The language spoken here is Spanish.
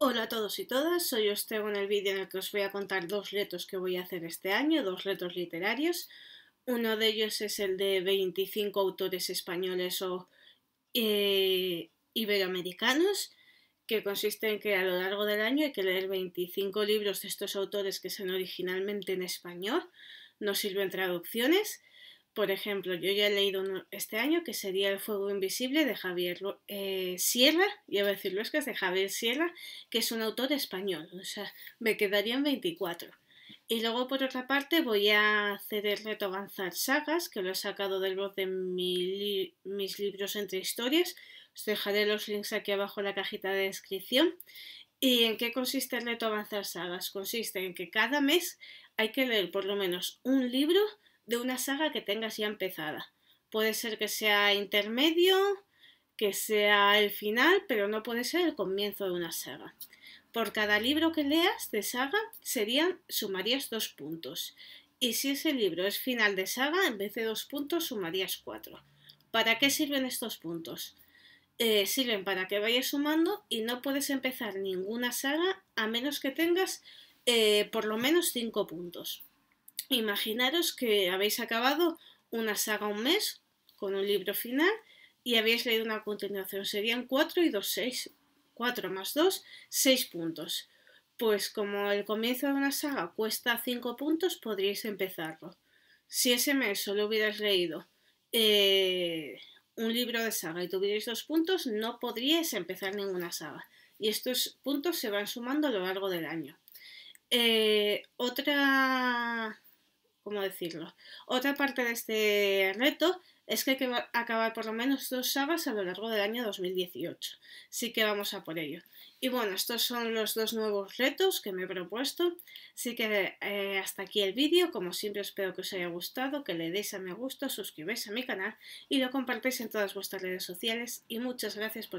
Hola a todos y todas, soy os en el vídeo en el que os voy a contar dos retos que voy a hacer este año, dos retos literarios. Uno de ellos es el de 25 autores españoles o eh, iberoamericanos, que consiste en que a lo largo del año hay que leer 25 libros de estos autores que son originalmente en español, no sirven traducciones, por ejemplo, yo ya he leído este año que sería El Fuego Invisible de Javier eh, Sierra, y a que es de Javier Sierra, que es un autor español, o sea, me quedarían 24. Y luego, por otra parte, voy a hacer el reto Avanzar Sagas, que lo he sacado del blog de mis libros entre historias. Os dejaré los links aquí abajo en la cajita de descripción. ¿Y en qué consiste el reto Avanzar Sagas? Consiste en que cada mes hay que leer por lo menos un libro de una saga que tengas ya empezada. Puede ser que sea intermedio, que sea el final, pero no puede ser el comienzo de una saga. Por cada libro que leas de saga serían sumarías dos puntos. Y si ese libro es final de saga, en vez de dos puntos sumarías cuatro. ¿Para qué sirven estos puntos? Eh, sirven para que vayas sumando y no puedes empezar ninguna saga a menos que tengas eh, por lo menos cinco puntos. Imaginaros que habéis acabado una saga un mes con un libro final y habéis leído una continuación. Serían 4 y 2, 6. 4 más 2, 6 puntos. Pues como el comienzo de una saga cuesta 5 puntos, podríais empezarlo. Si ese mes solo hubierais leído eh, un libro de saga y tuvierais 2 puntos, no podríais empezar ninguna saga. Y estos puntos se van sumando a lo largo del año. Eh, otra cómo decirlo. Otra parte de este reto es que hay que acabar por lo menos dos sagas a lo largo del año 2018. así que vamos a por ello. Y bueno, estos son los dos nuevos retos que me he propuesto. Así que eh, hasta aquí el vídeo. Como siempre espero que os haya gustado, que le deis a me gusta, suscribáis a mi canal y lo compartáis en todas vuestras redes sociales. Y muchas gracias por